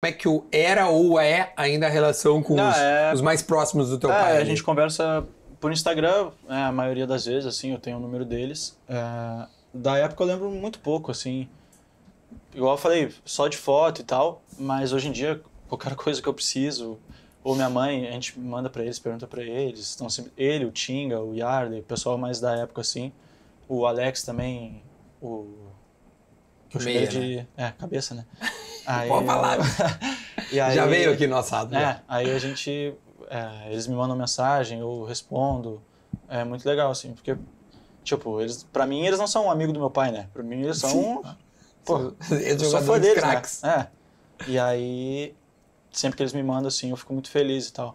como é que o era ou é ainda a relação com ah, os, é... os, mais próximos do teu é, pai? A gente conversa por Instagram, é, a maioria das vezes, assim, eu tenho o número deles. É, da época eu lembro muito pouco, assim. Igual eu falei, só de foto e tal, mas hoje em dia, qualquer coisa que eu preciso, ou minha mãe, a gente manda para eles, pergunta para eles. Então, ele, o Tinga, o Yarley, o pessoal mais da época, assim. O Alex também, o eu Meia, né? de. Né? É, cabeça, né? Aí, Boa palavra. e aí, Já veio aqui no assado. É, né? aí a gente. É, eles me mandam mensagem, eu respondo. É muito legal, assim, porque, tipo, eles, pra mim eles não são um amigo do meu pai, né? Pra mim eles são. Ah. Pô, eu sou fã deles, né? É. E aí, sempre que eles me mandam, assim, eu fico muito feliz e tal.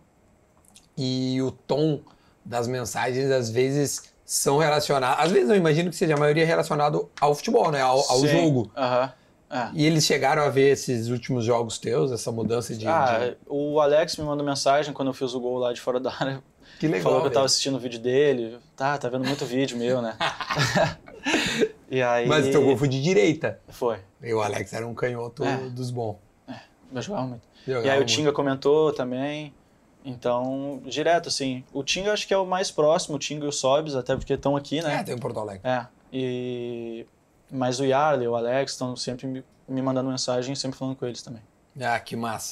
E o tom das mensagens, às vezes, são relacionadas. Às vezes eu imagino que seja a maioria é relacionado ao futebol, né? Ao, ao jogo. Uhum. É. E eles chegaram a ver esses últimos jogos teus, essa mudança de. Ah, de... o Alex me mandou mensagem quando eu fiz o gol lá de fora da área. Que legal. Falou que eu tava assistindo o vídeo dele. Tá, tá vendo muito vídeo meu, né? e aí... Mas o teu gol foi de direita. Foi. E o Alex era um canhoto é. dos bons. É, eu jogava muito. Jogava e aí muito. o Tinga comentou também. Então, direto, assim. O Tinga acho que é o mais próximo, o Tinga e o Sobs, até porque estão aqui, né? É, tem o Porto Alegre. É. E... Mas o Yarley, o Alex, estão sempre me mandando mensagem, sempre falando com eles também. Ah, que massa.